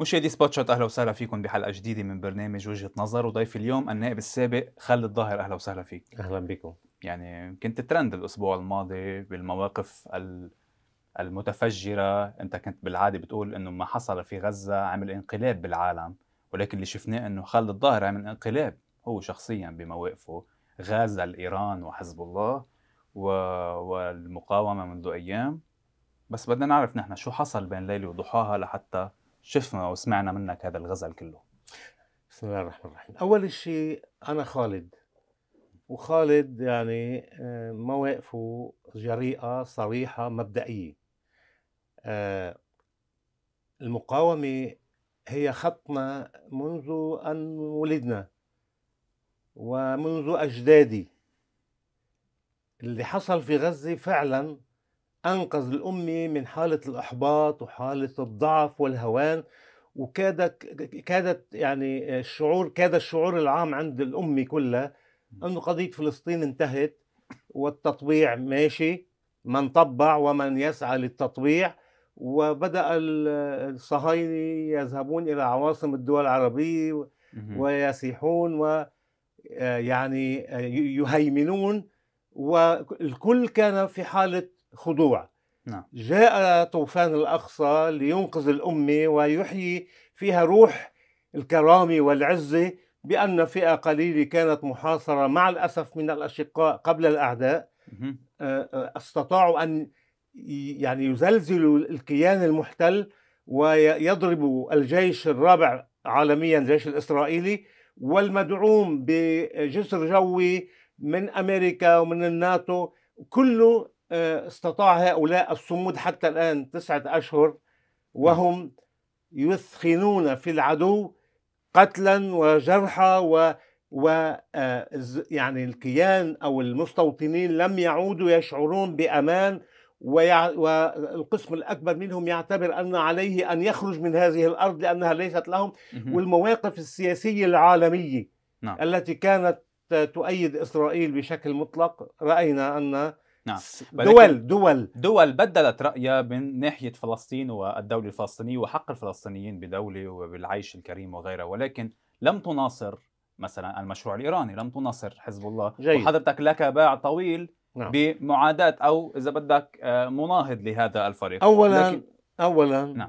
مشاهدي سبوت شوت اهلا وسهلا فيكم بحلقه جديده من برنامج وجهه نظر وضيف اليوم النائب السابق خالد الظاهر اهلا وسهلا فيك اهلا بكم يعني كنت ترند الاسبوع الماضي بالمواقف المتفجره انت كنت بالعاده بتقول انه ما حصل في غزه عمل انقلاب بالعالم ولكن اللي شفناه انه خالد الظاهر عمل انقلاب هو شخصيا بمواقفه غازل ايران وحزب الله و... والمقاومه منذ ايام بس بدنا نعرف نحن شو حصل بين ليله وضحاها لحتى شفنا وسمعنا منك هذا الغزل كله بسم الله الرحمن الرحيم أول شيء أنا خالد وخالد يعني آه، مواقفه جريئة صريحة مبدئية آه، المقاومة هي خطنا منذ أن ولدنا ومنذ أجدادي اللي حصل في غزة فعلا أنقذ الأمة من حالة الإحباط وحالة الضعف والهوان وكادت كادت يعني الشعور كاد الشعور العام عند الأمة كلها أنه قضية فلسطين انتهت والتطبيع ماشي من طبع ومن يسعى للتطبيع وبدأ الصهاينة يذهبون إلى عواصم الدول العربية ويسيحون ويعني آه، آه، يهيمنون والكل كان في حالة خضوع نعم. جاء طوفان الأقصى لينقذ الأمة ويحيي فيها روح الكرامة والعزة بأن فئة قليلة كانت محاصرة مع الأسف من الأشقاء قبل الأعداء آه، آه، استطاعوا أن يعني يزلزلوا الكيان المحتل ويضربوا الجيش الرابع عالميا الجيش الإسرائيلي والمدعوم بجسر جوي من أمريكا ومن الناتو كله استطاع هؤلاء الصمود حتى الآن تسعة أشهر نعم. وهم يثخنون في العدو قتلا وجرحى و و آه، يعني الكيان او المستوطنين لم يعودوا يشعرون بامان ويع... والقسم الاكبر منهم يعتبر ان عليه ان يخرج من هذه الارض لانها ليست لهم والمواقف السياسيه العالميه نعم. التي كانت تؤيد اسرائيل بشكل مطلق راينا ان نعم دول دول دول بدلت رأيها من ناحية فلسطين والدولة الفلسطينية وحق الفلسطينيين بدولة وبالعيش الكريم وغيرها ولكن لم تناصر مثلا المشروع الإيراني لم تناصر حزب الله جيد. وحضرتك لك باع طويل نعم. بمعاداة أو إذا بدك آه، مناهض لهذا الفريق أولا لكن... أولا نعم.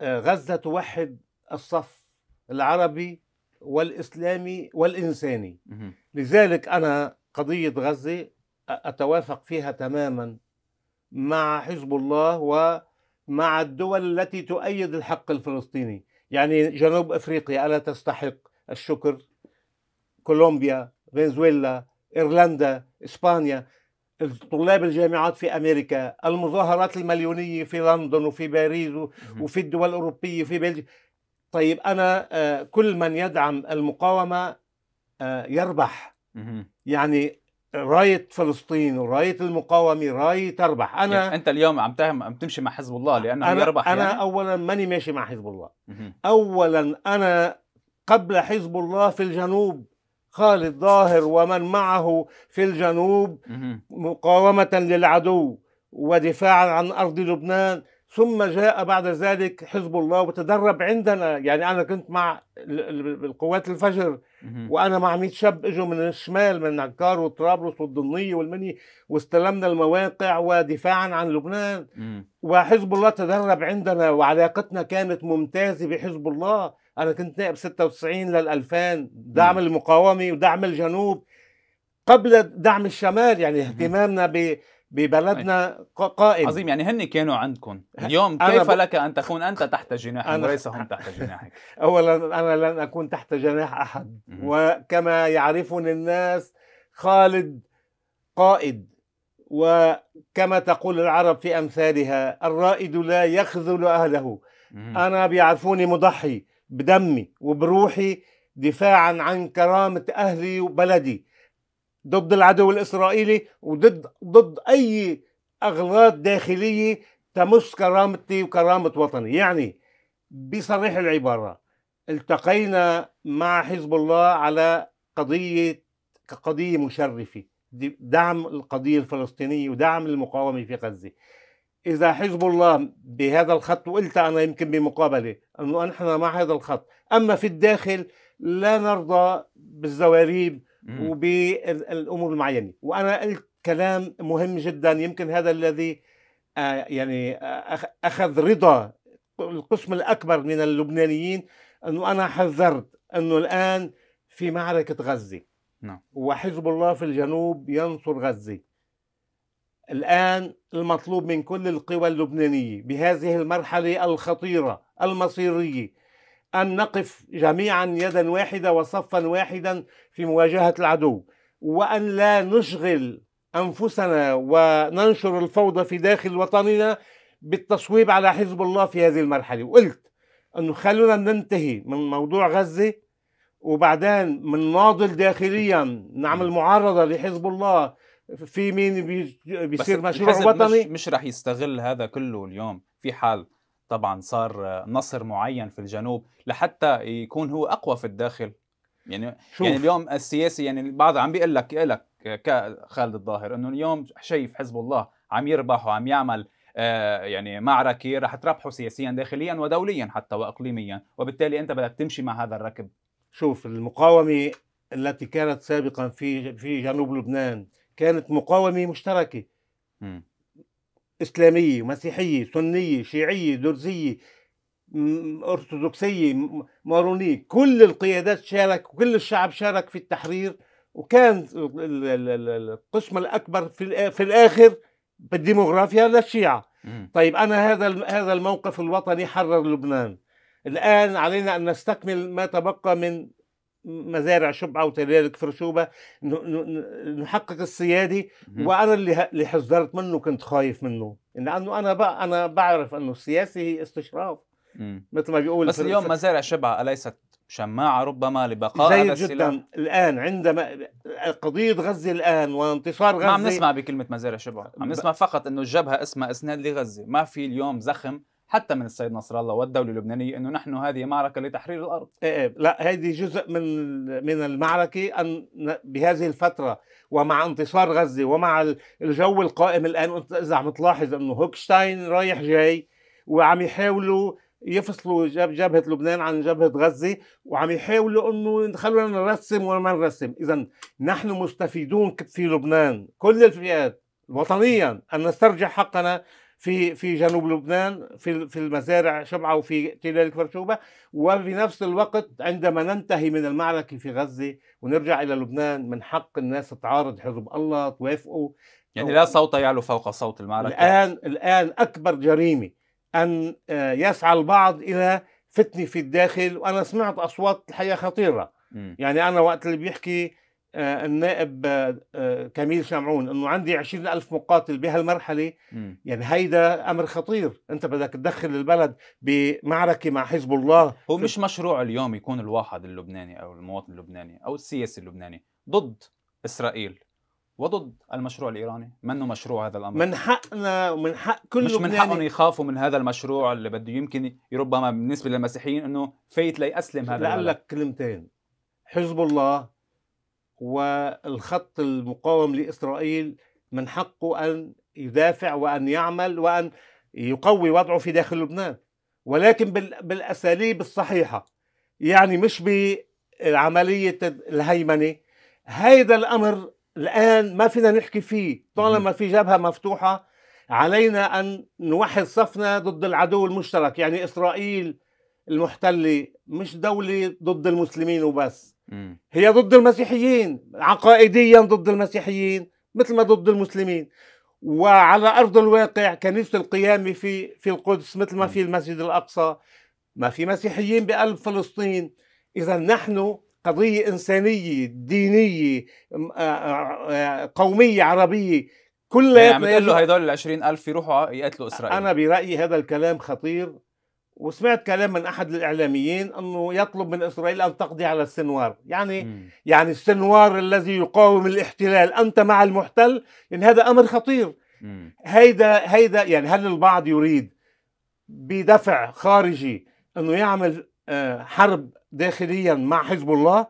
آه، غزة توحد الصف العربي والإسلامي والإنساني لذلك أنا قضية غزة أتوافق فيها تماما مع حزب الله ومع الدول التي تؤيد الحق الفلسطيني يعني جنوب أفريقيا ألا تستحق الشكر كولومبيا فنزويلا إيرلندا إسبانيا طلاب الجامعات في امريكا، المظاهرات المليونيه في لندن وفي باريس وفي الدول الاوروبيه في بلجيكا. طيب انا آه، كل من يدعم المقاومه آه، يربح. يعني رايه فلسطين ورايه المقاومه رايه تربح انا يعني انت اليوم عم تهم عم تمشي مع حزب الله لانه أنا يربح انا يعني. اولا ماني ماشي مع حزب الله اولا انا قبل حزب الله في الجنوب خالد ظاهر ومن معه في الجنوب مقاومه للعدو ودفاعا عن ارض لبنان ثم جاء بعد ذلك حزب الله وتدرب عندنا يعني انا كنت مع القوات الفجر وانا مع 100 شاب اجوا من الشمال من عكار وطرابلس والضنيه والمني واستلمنا المواقع ودفاعا عن لبنان وحزب الله تدرب عندنا وعلاقتنا كانت ممتازه بحزب الله انا كنت نائب 96 لل 2000 دعم المقاومه ودعم الجنوب قبل دعم الشمال يعني اهتمامنا ب ببلدنا قائم عظيم يعني هن كانوا عندكم اليوم كيف ب... لك ان تكون انت تحت جناحهم أنا... وليس هم تحت جناحك اولا انا لن اكون تحت جناح احد وكما يعرفني الناس خالد قائد وكما تقول العرب في امثالها الرائد لا يخذل اهله انا بيعرفوني مضحي بدمي وبروحي دفاعا عن كرامه اهلي وبلدي ضد العدو الإسرائيلي وضد ضد أي أغلاط داخلية تمس كرامتي وكرامة وطني يعني بصريح العبارة التقينا مع حزب الله على قضية قضية مشرفة دعم القضية الفلسطينية ودعم المقاومة في غزة إذا حزب الله بهذا الخط وقلت أنا يمكن بمقابلة أنه نحن مع هذا الخط أما في الداخل لا نرضى بالزواريب وبالامور المعينه وانا قلت كلام مهم جدا يمكن هذا الذي آه، يعني آه، اخذ رضا القسم الاكبر من اللبنانيين انه انا حذرت انه الان في معركه غزه نعم وحزب الله في الجنوب ينصر غزه الان المطلوب من كل القوى اللبنانيه بهذه المرحله الخطيره المصيريه أن نقف جميعا يدا واحدة وصفا واحدا في مواجهة العدو وأن لا نشغل أنفسنا وننشر الفوضى في داخل وطننا بالتصويب على حزب الله في هذه المرحلة وقلت أنه خلونا ننتهي من موضوع غزة وبعدين من ناضل داخليا نعمل معارضة لحزب الله في مين بيصير مشروع وطني مش, مش رح يستغل هذا كله اليوم في حال طبعا صار نصر معين في الجنوب لحتى يكون هو اقوى في الداخل يعني شوف. يعني اليوم السياسي يعني البعض عم بيقول لك لك كخالد الظاهر انه اليوم شايف حزب الله عم يربح وعم يعمل آه، يعني معركه رح تربحه سياسيا داخليا ودوليا حتى واقليميا وبالتالي انت بدك تمشي مع هذا الركب شوف المقاومه التي كانت سابقا في في جنوب لبنان كانت مقاومه مشتركه م. إسلامية مسيحية سنية شيعية درزية أرثوذكسية مارونية كل القيادات شارك وكل الشعب شارك في التحرير وكان القسم الأكبر في الآخر بالديموغرافيا للشيعة طيب أنا هذا هذا الموقف الوطني حرر لبنان الآن علينا أن نستكمل ما تبقى من مزارع شبعة وتلال كفر شوبة نحقق السيادي وأنا اللي حذرت منه كنت خايف منه لأنه أنا بقى أنا بعرف أنه السياسي هي استشراف مثل ما بيقول بس اليوم مزارع شبعة أليست شماعة ربما لبقاء جيد هذا السلاح جدا الآن عندما قضية غزة الآن وانتصار غزة ما عم نسمع بكلمة مزارع شبعة عم نسمع فقط أنه الجبهة اسمها إسناد لغزة ما في اليوم زخم حتى من السيد نصر الله والدولة اللبنانية أنه نحن هذه معركة لتحرير الأرض إيه, إيه. لا هذه جزء من من المعركة أن بهذه الفترة ومع انتصار غزة ومع الجو القائم الآن أنت إذا عم تلاحظ أنه هوكشتاين رايح جاي وعم يحاولوا يفصلوا جبهة لبنان عن جبهة غزة وعم يحاولوا أنه خلونا نرسم وما نرسم إذا نحن مستفيدون في لبنان كل الفئات وطنيا أن نسترجع حقنا في في جنوب لبنان في في المزارع شمعه وفي تلال كفرشوبه وفي نفس الوقت عندما ننتهي من المعركه في غزه ونرجع الى لبنان من حق الناس تعارض حزب الله توافقه يعني لا صوت يعلو فوق صوت المعركه الان الان اكبر جريمه ان آه، يسعى البعض الى فتنه في الداخل وانا سمعت اصوات الحقيقه خطيره م. يعني انا وقت اللي بيحكي آه، النائب آه، آه، كميل شمعون انه عندي عشرين ألف مقاتل بهالمرحلة يعني هيدا أمر خطير أنت بدك تدخل البلد بمعركة مع حزب الله هو مش مشروع اليوم يكون الواحد اللبناني أو المواطن اللبناني أو السياسي اللبناني ضد إسرائيل وضد المشروع الايراني منه مشروع هذا الامر من حقنا ومن حق كل مش من حقهم يخافوا من هذا المشروع اللي بده يمكن ربما بالنسبه للمسيحيين انه فيت ليأسلم هذا لك كلمتين حزب الله والخط المقاوم لإسرائيل من حقه أن يدافع وأن يعمل وأن يقوي وضعه في داخل لبنان ولكن بالأساليب الصحيحة يعني مش بعملية الهيمنة هيدا الأمر الآن ما فينا نحكي فيه طالما في جبهة مفتوحة علينا أن نوحد صفنا ضد العدو المشترك يعني إسرائيل المحتلة مش دولة ضد المسلمين وبس هي ضد المسيحيين عقائديا ضد المسيحيين مثل ما ضد المسلمين وعلى ارض الواقع كنيسه القيامه في في القدس مثل ما في المسجد الاقصى ما في مسيحيين بقلب فلسطين اذا نحن قضيه انسانيه دينيه قوميه عربيه كلها يعني بتقول له هدول ال ألف يروحوا يقتلوا اسرائيل انا برايي هذا الكلام خطير وسمعت كلام من احد الاعلاميين انه يطلب من اسرائيل ان تقضي على السنوار، يعني م. يعني السنوار الذي يقاوم الاحتلال، انت مع المحتل؟ يعني هذا امر خطير. هيدا هيدا يعني هل البعض يريد بدفع خارجي انه يعمل آه، حرب داخليا مع حزب الله؟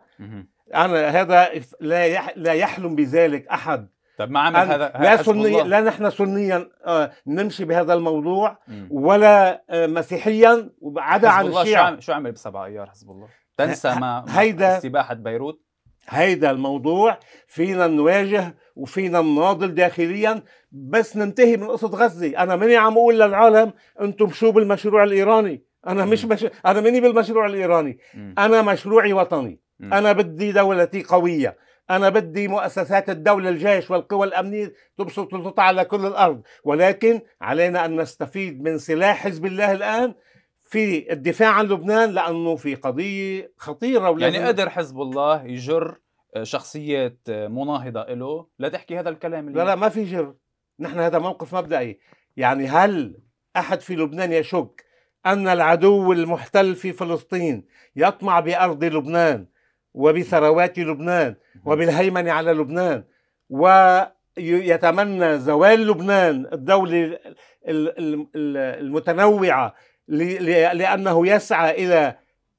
انا هذا لا لا يحلم بذلك احد طب ما عمل هذا لا سني لا نحن سنيا آه، نمشي بهذا الموضوع ولا آه، مسيحيا عدا عن الشيعة شو عمل بسبع ايار حزب الله تنسى ما هيدا استباحه بيروت هيدا الموضوع فينا نواجه وفينا نناضل داخليا بس ننتهي من قصه غزه انا ماني عم اقول للعالم انتم شو بالمشروع الايراني انا مش مش... انا ماني بالمشروع الايراني انا مشروعي وطني انا بدي دولتي قويه أنا بدي مؤسسات الدولة الجيش والقوى الأمنية تبسط وتطع على كل الأرض ولكن علينا أن نستفيد من سلاح حزب الله الآن في الدفاع عن لبنان لأنه في قضية خطيرة ولازم يعني قدر حزب الله يجر آه، شخصيات آه، مناهضة له لتحكي هذا الكلام اللي لا لا ما في جر نحن هذا موقف مبدئي يعني هل أحد في لبنان يشك أن العدو المحتل في فلسطين يطمع بأرض لبنان وبثروات لبنان وبالهيمنة على لبنان ويتمنى زوال لبنان الدولة المتنوعة لأنه يسعى إلى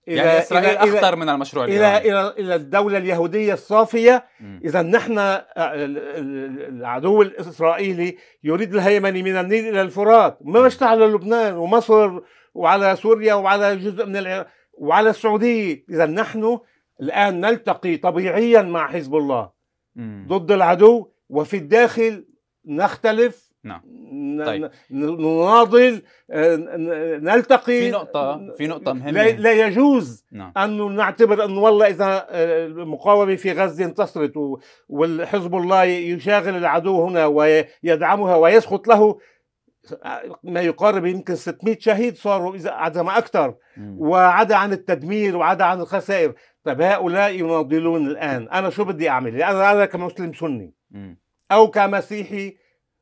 إلى يعني إسرائيل إلى أخطر من المشروع إلى إلى إلى الدولة اليهودية الصافية إذا نحن آه، العدو الإسرائيلي يريد الهيمنة من النيل إلى الفرات ما مشت على لبنان ومصر وعلى سوريا وعلى جزء من العراق وعلى السعودية إذا نحن الآن نلتقي طبيعيا مع حزب الله مم. ضد العدو وفي الداخل نختلف نعم طيب. نناضل آه، نلتقي في نقطة في نقطة مهمة لا يجوز نعم. أن نعتبر أن والله إذا آه، المقاومة في غزة انتصرت والحزب الله يشاغل العدو هنا ويدعمها ويسقط له ما يقارب يمكن 600 شهيد صاروا إذا عدم أكثر وعدا عن التدمير وعدا عن الخسائر طب هؤلاء يناضلون الان انا شو بدي اعمل؟ انا انا كمسلم سني او كمسيحي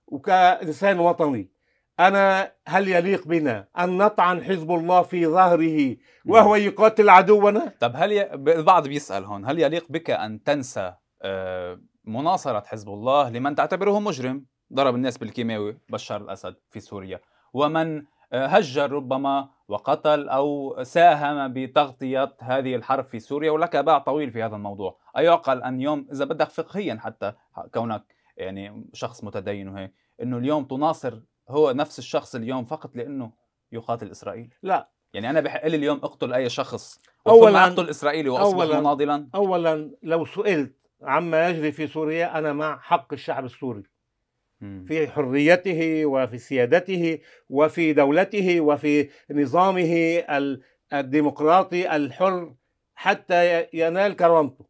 وكانسان وطني انا هل يليق بنا ان نطعن حزب الله في ظهره وهو يقاتل عدونا؟ طب هل ي... البعض بيسال هون هل يليق بك ان تنسى آه، مناصره حزب الله لمن تعتبره مجرم؟ ضرب الناس بالكيماوي بشار الاسد في سوريا ومن آه، هجر ربما وقتل أو ساهم بتغطية هذه الحرب في سوريا ولك باع طويل في هذا الموضوع أيعقل أن يوم إذا بدك فقهيا حتى كونك يعني شخص متدين وهيك أنه اليوم تناصر هو نفس الشخص اليوم فقط لأنه يقاتل إسرائيل لا يعني أنا بحق لي اليوم أقتل أي شخص أولا أقتل إسرائيلي وأصبح أولاً مناضلا أولا لو سئلت عما يجري في سوريا أنا مع حق الشعب السوري في حريته وفي سيادته وفي دولته وفي نظامه الديمقراطي الحر حتى ينال كرامته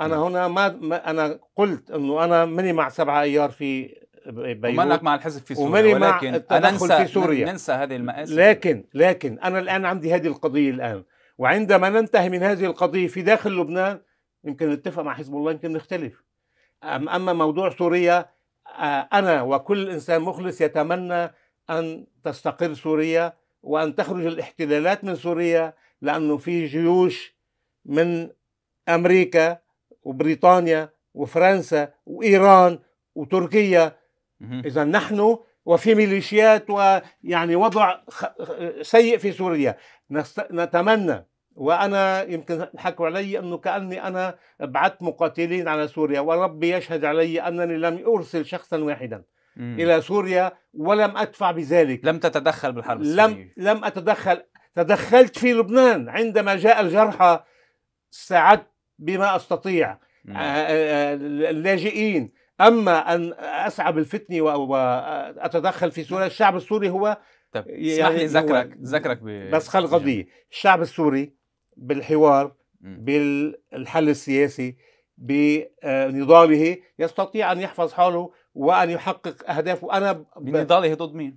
انا نعم. هنا ما, انا قلت انه انا مني مع سبعه ايار في بيروت ومنك مع الحزب في سوريا ولكن التدخل في سوريا ننسى هذه المآسي لكن لكن انا الان عندي هذه القضيه الان وعندما ننتهي من هذه القضيه في داخل لبنان يمكن نتفق مع حزب الله يمكن نختلف اما موضوع سوريا آه، أنا وكل إنسان مخلص يتمنى أن تستقر سوريا وأن تخرج الاحتلالات من سوريا لأنه في جيوش من أمريكا وبريطانيا وفرنسا وإيران وتركيا إذا نحن وفي ميليشيات ويعني وضع سيء في سوريا نتمنى وانا يمكن حكوا علي انه كاني انا بعثت مقاتلين على سوريا وربي يشهد علي انني لم ارسل شخصا واحدا مم. الى سوريا ولم ادفع بذلك لم تتدخل بالحرب السوريه لم لم اتدخل تدخلت في لبنان عندما جاء الجرحى ساعدت بما استطيع آه، آه، آه، اللاجئين اما ان اسعى بالفتنه واتدخل في سوريا الشعب السوري هو طيب يعني اسمح لي ذكرك ذكرك بس خل قضيه الشعب السوري بالحوار بالحل السياسي بنضاله يستطيع ان يحفظ حاله وان يحقق اهدافه انا بنضاله ضد مين؟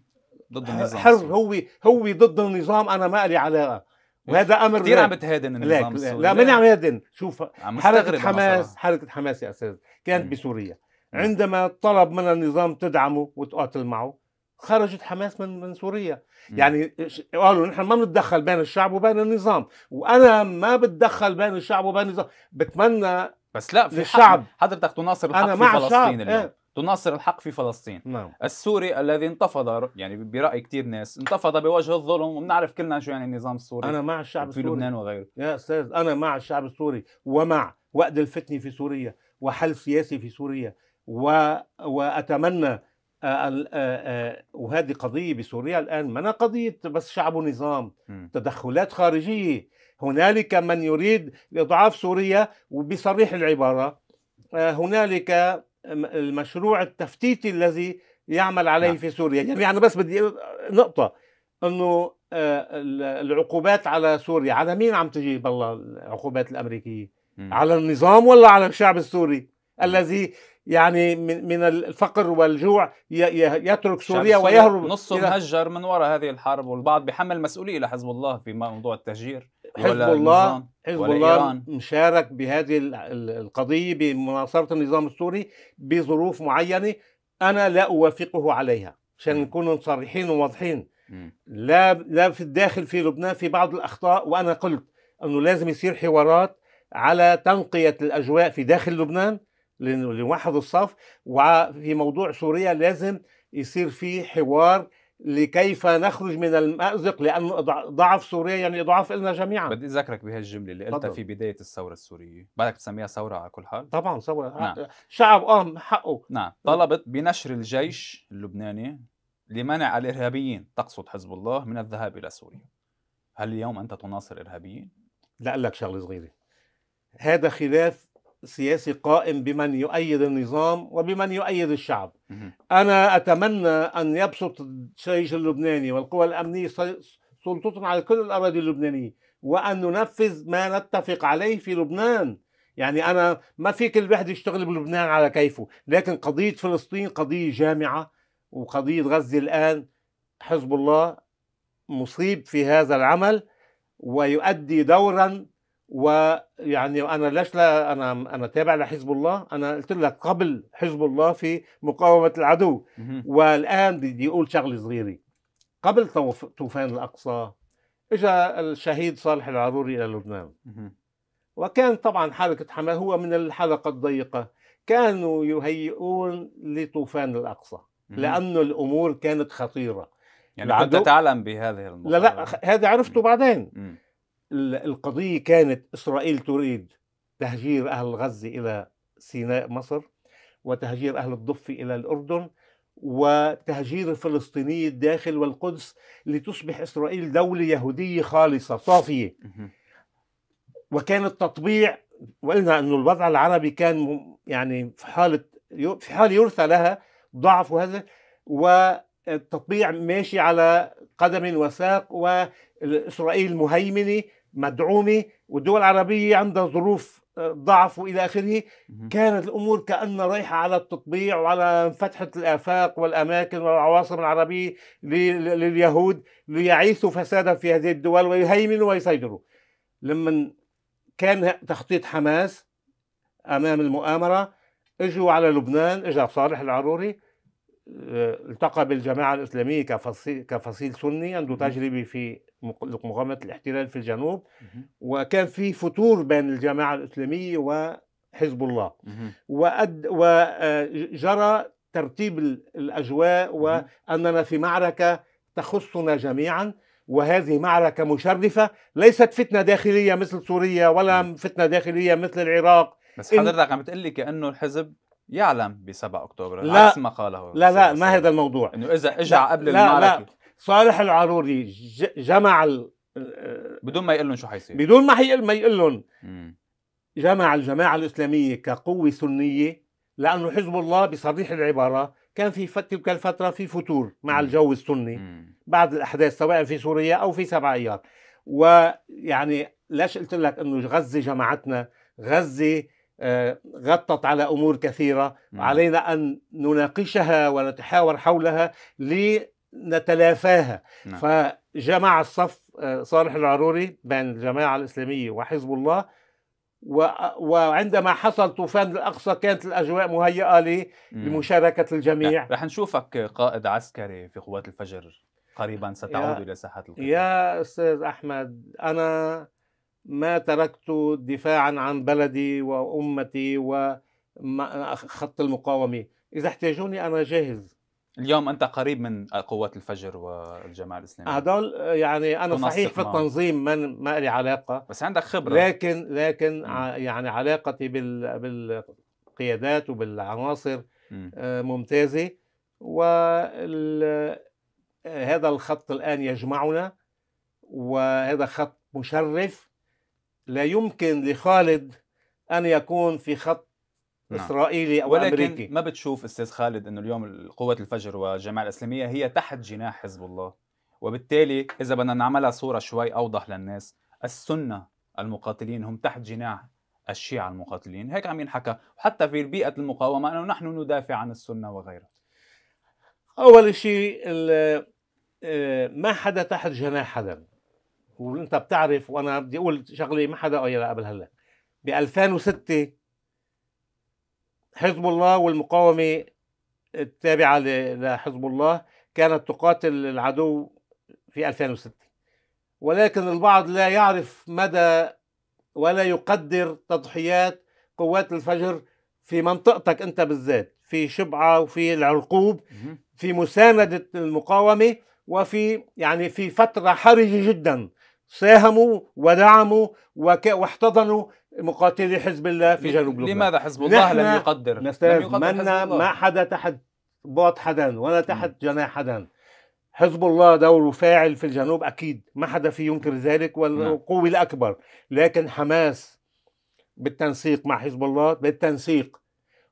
ضد النظام حرب هو هو ضد النظام انا ما لي علاقه وهذا امر كثير عم بتهادن النظام لا, السوري لا عم هادن شوف حركه حماس حركه حماس يا استاذ كانت م. بسوريا عندما طلب من النظام تدعمه وتقاتل معه خرجت حماس من من سوريا يعني قالوا نحن ما بنتدخل بين الشعب وبين النظام وانا ما بتدخل بين الشعب وبين النظام بتمنى بس لا في الشعب حضرتك تناصر الحق أنا مع في فلسطين اليوم إيه؟ تناصر الحق في فلسطين نعم. السوري الذي انتفض يعني برأي كثير ناس انتفض بوجه الظلم وبنعرف كلنا شو يعني النظام السوري أنا مع الشعب السوري في لبنان وغيره يا أستاذ أنا مع الشعب السوري ومع وقت الفتنة في سوريا وحل سياسي في سوريا و... وأتمنى آه، آه، وهذه قضية بسوريا الآن ما قضية بس شعب ونظام تدخلات خارجية هنالك من يريد إضعاف سوريا وبصريح العبارة آه، هنالك المشروع التفتيتي الذي يعمل عليه نعم. في سوريا يعني أنا بس بدي نقطة أنه العقوبات على سوريا على مين عم تجي بالله العقوبات الأمريكية م. على النظام ولا على الشعب السوري الذي يعني من من الفقر والجوع يترك سوريا ويهرب نص مهجر من وراء هذه الحرب والبعض بيحمل مسؤوليه لحزب الله في موضوع التهجير حزب الله حزب الله إيران. مشارك بهذه القضيه بمناصره النظام السوري بظروف معينه انا لا اوافقه عليها عشان نكون صريحين وواضحين لا لا في الداخل في لبنان في بعض الاخطاء وانا قلت انه لازم يصير حوارات على تنقيه الاجواء في داخل لبنان لنوحد الصف وفي موضوع سوريا لازم يصير في حوار لكيف نخرج من المأزق لأن ضعف سوريا يعني ضعف لنا جميعا بدي أذكرك بهالجملة اللي قلتها في بداية الثورة السورية بدك تسميها ثورة على كل حال طبعا ثورة نعم. شعب آه حقه نعم طلبت بنشر الجيش اللبناني لمنع الإرهابيين تقصد حزب الله من الذهاب إلى سوريا هل اليوم أنت تناصر إرهابيين؟ لا لك شغلة صغيرة هذا خلاف سياسي قائم بمن يؤيد النظام وبمن يؤيد الشعب أنا أتمنى أن يبسط الجيش اللبناني والقوى الأمنية سلطتهم على كل الأراضي اللبنانية وأن ننفذ ما نتفق عليه في لبنان يعني أنا ما فيك واحد يشتغل بلبنان على كيفه لكن قضية فلسطين قضية جامعة وقضية غزة الآن حزب الله مصيب في هذا العمل ويؤدي دورا ويعني انا ليش لا انا انا تابع لحزب الله انا قلت لك قبل حزب الله في مقاومه العدو والان بدي اقول شغله صغيره قبل طوفان الاقصى اجى الشهيد صالح العروري الى لبنان وكان طبعا حركه حماه هو من الحلقه الضيقه كانوا يهيئون لطوفان الاقصى لانه الامور كانت خطيره يعني كنت تعلم بهذه المقارنة. لا لا هذا عرفته بعدين القضية كانت إسرائيل تريد تهجير أهل غزة إلى سيناء مصر وتهجير أهل الضفة إلى الأردن وتهجير الفلسطيني الداخل والقدس لتصبح إسرائيل دولة يهودية خالصة صافية وكان التطبيع وقلنا أن الوضع العربي كان يعني في حالة في حال يرثى لها ضعف وهذا والتطبيع ماشي على قدم وساق و اسرائيل مهيمنه مدعومه والدول العربيه عندها ظروف آه، ضعف والى اخره كانت الامور كانها رايحه على التطبيع وعلى فتحه الافاق والاماكن والعواصم العربيه لليهود ليعيثوا فسادا في هذه الدول ويهيمنوا ويسيطروا لما كان تخطيط حماس امام المؤامره اجوا على لبنان اجى صالح العروري آه، التقى بالجماعة الإسلامية كفصيل, كفصيل سني عنده تجربة في مقاومة الاحتلال في الجنوب وكان في فتور بين الجماعة الإسلامية وحزب الله وأد وجرى آه، ترتيب الأجواء وأننا في معركة تخصنا جميعا وهذه معركة مشرفة ليست فتنة داخلية مثل سوريا ولا فتنة داخلية مثل العراق بس حضرتك عم تقول لي كأنه الحزب يعلم ب 7 اكتوبر لا عكس ما قاله لا لا ما هذا الموضوع انه اذا اجى قبل لا المعركه لا صالح العروري جمع ال... بدون ما يقول لهم شو حيصير بدون ما يقول ما يقول لهم جمع الجماعه الاسلاميه كقوه سنيه لانه حزب الله بصريح العباره كان في تلك الفتره في فتور مع الجو السني بعد الاحداث سواء في سوريا او في سبع ايار ويعني ليش قلت لك انه غزه جمعتنا غزه آه، غطت على امور كثيره مم. علينا ان نناقشها ونتحاور حولها لنتلافاها مم. نعم. فجمع الصف آه، صالح العروري بين الجماعه الاسلاميه وحزب الله وعندما حصل طوفان الاقصى كانت الاجواء مهيئه لمشاركه الجميع رح نشوفك قائد عسكري في قوات الفجر قريبا ستعود الى ساحه القتال يا استاذ احمد انا ما تركت دفاعا عن بلدي وامتي وخط المقاومه اذا احتاجوني انا جاهز اليوم انت قريب من قوات الفجر والجماعه الاسلاميه هدول يعني انا صحيح في التنظيم ما ما لي علاقه بس عندك خبره لكن لكن يعني علاقتي بال بالقيادات وبالعناصر آه، ممتازه و هذا الخط الان يجمعنا وهذا خط مشرف لا يمكن لخالد ان يكون في خط نعم. اسرائيلي او ولكن امريكي ما بتشوف استاذ خالد انه اليوم قوه الفجر والجماعه الاسلاميه هي تحت جناح حزب الله وبالتالي اذا بدنا نعملها صوره شوي اوضح للناس السنه المقاتلين هم تحت جناح الشيعة المقاتلين هيك عم ينحكى حتى في بيئة المقاومة أنه نحن ندافع عن السنة وغيرها أول شيء آه، ما حدا تحت جناح حدا وانت بتعرف وانا بدي اقول شغله ما حدا قايلها قبل هلا ب 2006 حزب الله والمقاومه التابعه لحزب الله كانت تقاتل العدو في 2006 ولكن البعض لا يعرف مدى ولا يقدر تضحيات قوات الفجر في منطقتك انت بالذات في شبعه وفي العرقوب في مسانده المقاومه وفي يعني في فتره حرجه جدا ساهموا ودعموا وك... واحتضنوا مقاتلي حزب الله في جنوب لبنان لماذا حزب الله لم يقدر لم يقدر منا ما حدا تحت بوط حدا ولا تحت جناح حدا حزب الله دوره فاعل في الجنوب اكيد ما حدا في ينكر ذلك والقوه نعم. الاكبر لكن حماس بالتنسيق مع حزب الله بالتنسيق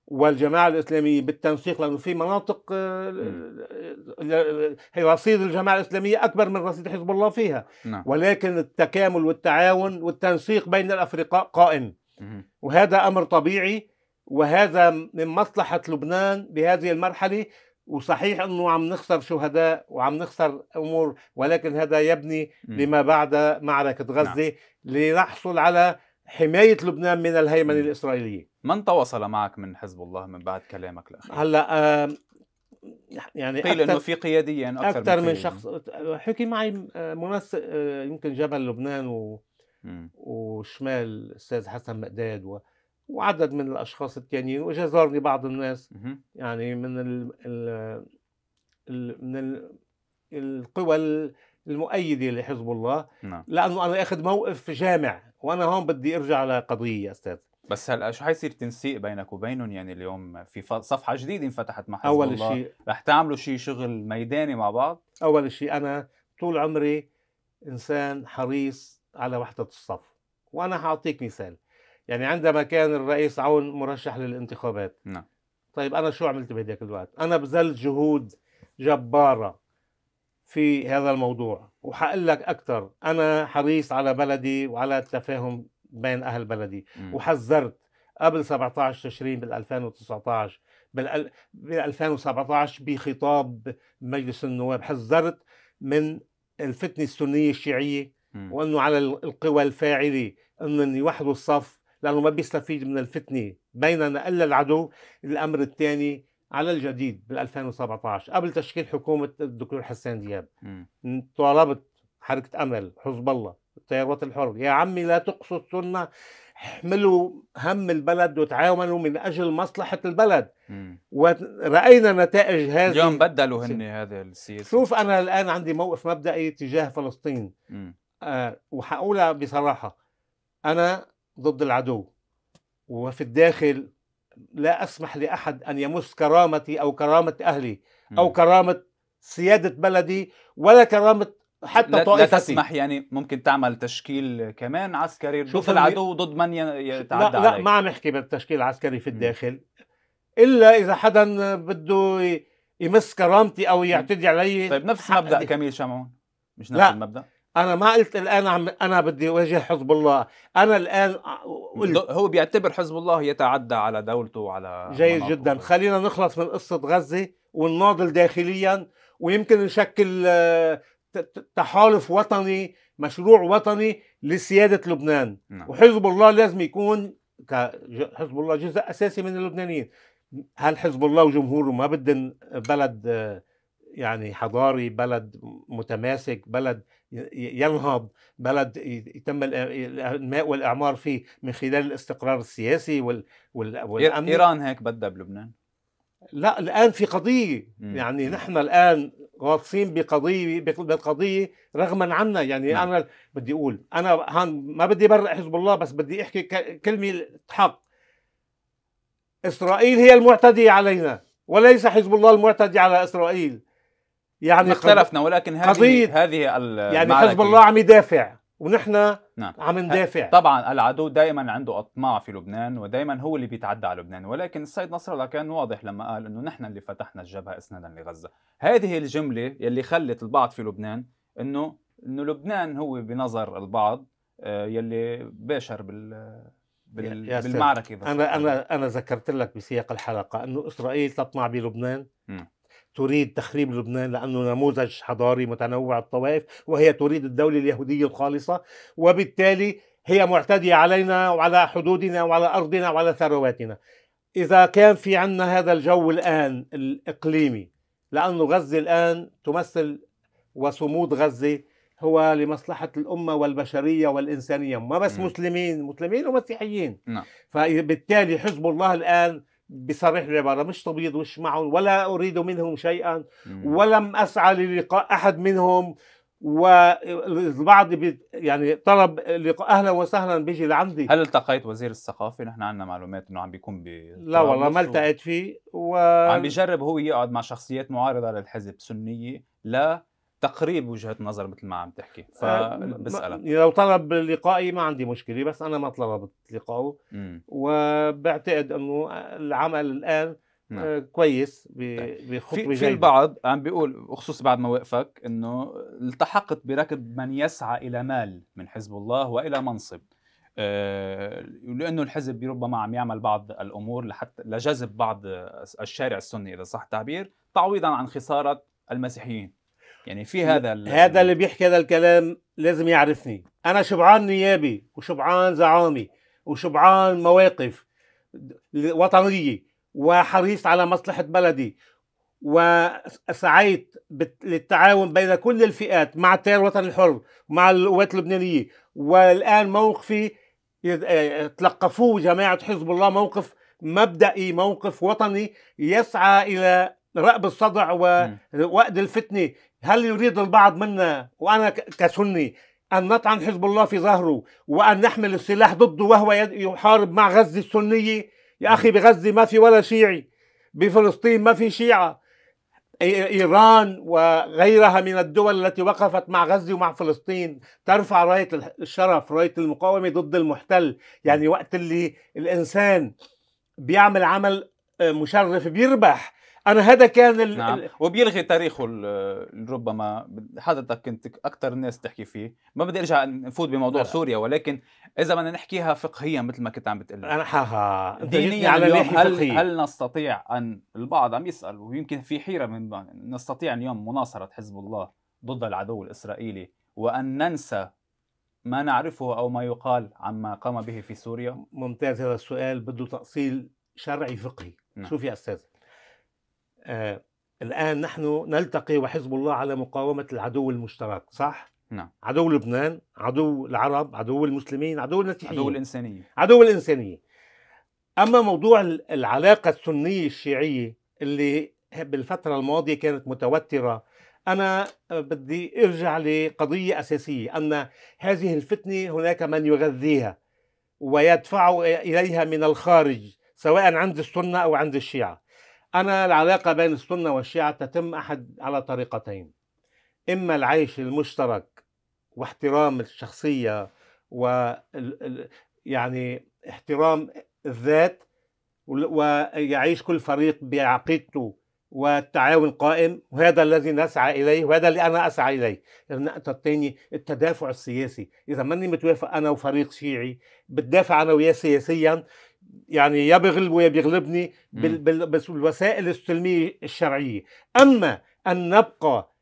والجماعة الإسلامية بالتنسيق لأنه في مناطق هي آه، رصيد الجماعة الإسلامية أكبر من رصيد حزب الله فيها نعم. ولكن التكامل والتعاون والتنسيق بين الأفرقاء قائم وهذا أمر طبيعي وهذا من مصلحة لبنان بهذه المرحلة وصحيح انه عم نخسر شهداء وعم نخسر امور ولكن هذا يبني لما بعد معركه غزه نعم. لنحصل على حمايه لبنان من الهيمنه الاسرائيليه من تواصل معك من حزب الله من بعد كلامك الاخير هلا آه يعني قيل انه في قياديا اكثر, أكثر من, من شخص حكي معي منسق آه، يمكن جبل لبنان و... وشمال الاستاذ حسن مقداد و... وعدد من الاشخاص التانيين زارني بعض الناس يعني من ال... ال... ال... من ال... القوى المؤيده لحزب الله نعم. لانه انا اخذ موقف جامع وانا هون بدي ارجع على قضيه استاذ بس هلا شو حيصير تنسيق بينك وبينهم يعني اليوم في صفحه جديده انفتحت مع حزب أول الله شيء رح تعملوا شيء شغل ميداني مع بعض اول شيء انا طول عمري انسان حريص على وحده الصف وانا حاعطيك مثال يعني عندما كان الرئيس عون مرشح للانتخابات نعم طيب انا شو عملت بهداك الوقت انا بذلت جهود جباره في هذا الموضوع وحقول لك أكثر أنا حريص على بلدي وعلى التفاهم بين أهل بلدي م. وحذرت قبل 17 تشرين بال 2019 بال 2017 بخطاب مجلس النواب حذرت من الفتنة السنية الشيعية وأنه على القوى الفاعلة ان يوحدوا الصف لأنه ما بيستفيد من الفتنة بيننا إلا العدو الأمر الثاني على الجديد بال 2017 قبل تشكيل حكومه الدكتور حسين دياب م. طالبت حركه امل حزب الله التيار الوطني الحر يا عمي لا تقصوا السنه احملوا هم البلد وتعاونوا من اجل مصلحه البلد م. وراينا نتائج هذه اليوم بدلوا هن هذا السياسه شوف انا الان عندي موقف مبدئي تجاه فلسطين آه وحقولها بصراحه انا ضد العدو وفي الداخل لا أسمح لأحد أن يمس كرامتي أو كرامة أهلي أو كرامة سيادة بلدي ولا كرامة حتى لا, طائفتي. لا تسمح يعني ممكن تعمل تشكيل كمان عسكري ضد العدو ضد من يتعدى لا, لا ما عم نحكي بالتشكيل العسكري في الداخل الا اذا حدا بده يمس كرامتي او يعتدي علي طيب نفس مبدا كميل شمعون مش نفس لا. المبدا انا ما قلت الان عم انا بدي اواجه حزب الله انا الان قلت هو بيعتبر حزب الله يتعدى على دولته وعلى جيد جدا خلينا نخلص من قصه غزه ونناضل داخليا ويمكن نشكل آه، تحالف وطني مشروع وطني لسياده لبنان نعم. وحزب الله لازم يكون حزب الله جزء اساسي من اللبنانيين هل حزب الله وجمهوره ما بدهم بلد آه، يعني حضاري بلد متماسك بلد ينهض بلد يتم الماء والاعمار فيه من خلال الاستقرار السياسي والامن ايران هيك بدها بلبنان لا الان في قضيه مم. يعني نحن الان غاطسين بقضيه بالقضيه رغما عنا يعني مم. نعم. انا بدي اقول انا هان ما بدي برا حزب الله بس بدي احكي كلمه حق اسرائيل هي المعتدي علينا وليس حزب الله المعتدي على اسرائيل يعني, يعني اختلفنا ولكن هذه قضية هذه يعني حزب الله عم يدافع ونحن نعم. عم ندافع طبعا العدو دائما عنده اطماع في لبنان ودائما هو اللي بيتعدى على لبنان ولكن السيد نصر الله كان واضح لما قال انه نحن اللي فتحنا الجبهه اسنادا لغزه هذه الجمله يلي خلت البعض في لبنان انه انه لبنان هو بنظر البعض آه، يلي باشر بال بالمعركه انا انا انا ذكرت لك بسياق الحلقه انه اسرائيل تطمع بلبنان م. تريد تخريب لبنان لأنه نموذج حضاري متنوع الطوائف وهي تريد الدولة اليهودية الخالصة وبالتالي هي معتدية علينا وعلى حدودنا وعلى أرضنا وعلى ثرواتنا إذا كان في عندنا هذا الجو الآن الإقليمي لأنه غزة الآن تمثل وصمود غزة هو لمصلحة الأمة والبشرية والإنسانية ما بس م. مسلمين مسلمين ومسيحيين نعم. فبالتالي حزب الله الآن بصريح العبارة مش تبيض وش معهم ولا أريد منهم شيئا ولم أسعى للقاء أحد منهم والبعض يعني طلب لقاء اهلا وسهلا بيجي لعندي هل التقيت وزير الثقافه نحن عندنا معلومات انه عم بيكون ب لا والله ما التقيت فيه و... عم بيجرب هو يقعد مع شخصيات معارضه للحزب سنيه لا تقريب وجهه نظر مثل ما عم تحكي آه، فبسالك لو طلب لقائي ما عندي مشكله بس انا ما طلبت لقائه وبعتقد انه العمل الان آه، نعم. كويس طيب. بخطوه في, في البعض عم بيقول خصوص بعد ما وقفك انه التحقت بركب من يسعى الى مال من حزب الله والى منصب أه لانه الحزب ربما عم يعمل بعض الامور لحتى لجذب بعض الشارع السني اذا صح التعبير تعويضا عن خساره المسيحيين يعني في هذا هذا اللي بيحكي هذا الكلام لازم يعرفني انا شبعان نيابي وشبعان زعامي وشبعان مواقف وطنيه وحريص على مصلحه بلدي وسعيت للتعاون بين كل الفئات مع التيار الوطني الحر مع القوات اللبنانيه والان موقفي آه، تلقفوه جماعه حزب الله موقف مبدئي موقف وطني يسعى الى رأب الصدع ووقد الفتنة هل يريد البعض منا وأنا كسني أن نطعن حزب الله في ظهره وأن نحمل السلاح ضده وهو يحارب مع غزة السنية يا أخي بغزة ما في ولا شيعي بفلسطين ما في شيعة إيران وغيرها من الدول التي وقفت مع غزة ومع فلسطين ترفع راية الشرف راية المقاومة ضد المحتل يعني وقت اللي الإنسان بيعمل عمل آه، مشرف بيربح انا هذا كان ال... نعم وبيلغي تاريخه ربما حضرتك كنت اكثر الناس تحكي فيه ما بدي ارجع نفوت بموضوع لا. سوريا ولكن اذا بدنا نحكيها فقهيا مثل ما كنت عم بتقول انا حاها دينيا على اليوم هل, فقهي. هل نستطيع ان البعض عم يسال ويمكن في حيره من نستطيع اليوم مناصره حزب الله ضد العدو الاسرائيلي وان ننسى ما نعرفه او ما يقال عما قام به في سوريا ممتاز هذا السؤال بده تاصيل شرعي فقهي نعم. شوف يا استاذ آه، الآن نحن نلتقي وحزب الله على مقاومة العدو المشترك صح؟ نعم عدو لبنان عدو العرب عدو المسلمين عدو المسيحيين عدو الإنسانية عدو الإنسانية أما موضوع العلاقة السنية الشيعية اللي بالفترة الماضية كانت متوترة أنا بدي أرجع لقضية أساسية أن هذه الفتنة هناك من يغذيها ويدفع إليها من الخارج سواء عند السنة أو عند الشيعة أنا العلاقة بين السنة والشيعة تتم أحد على طريقتين إما العيش المشترك واحترام الشخصية و يعني احترام الذات ويعيش كل فريق بعقيدته والتعاون قائم وهذا الذي نسعى إليه وهذا اللي أنا أسعى إليه النقطة الثانية التدافع السياسي إذا ماني متوافق أنا وفريق شيعي بتدافع أنا وياه سياسيا يعني يا يا بيغلبني بالوسائل السلمية الشرعية أما أن نبقى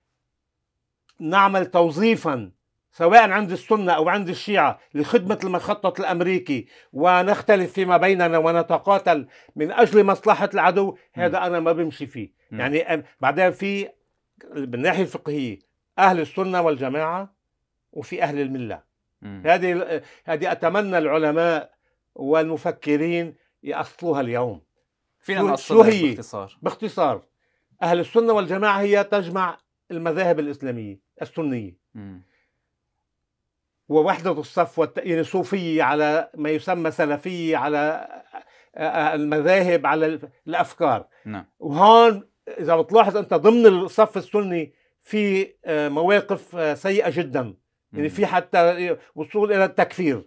نعمل توظيفا سواء عند السنة أو عند الشيعة لخدمة المخطط الأمريكي ونختلف فيما بيننا ونتقاتل من أجل مصلحة العدو هذا أنا ما بمشي فيه يعني بعدين في بالناحية الفقهية أهل السنة والجماعة وفي أهل الملة هذه هذه أتمنى العلماء والمفكرين يأصلوها اليوم فينا شو هي؟ باختصار باختصار أهل السنة والجماعة هي تجمع المذاهب الإسلامية السنية م. ووحدة الصف والتأيين يعني الصوفية على ما يسمى سلفية على آه، آه، المذاهب على الأفكار نعم. وهون إذا بتلاحظ أنت ضمن الصف السني في آه، مواقف سيئة جدا يعني في حتى وصول إلى التكفير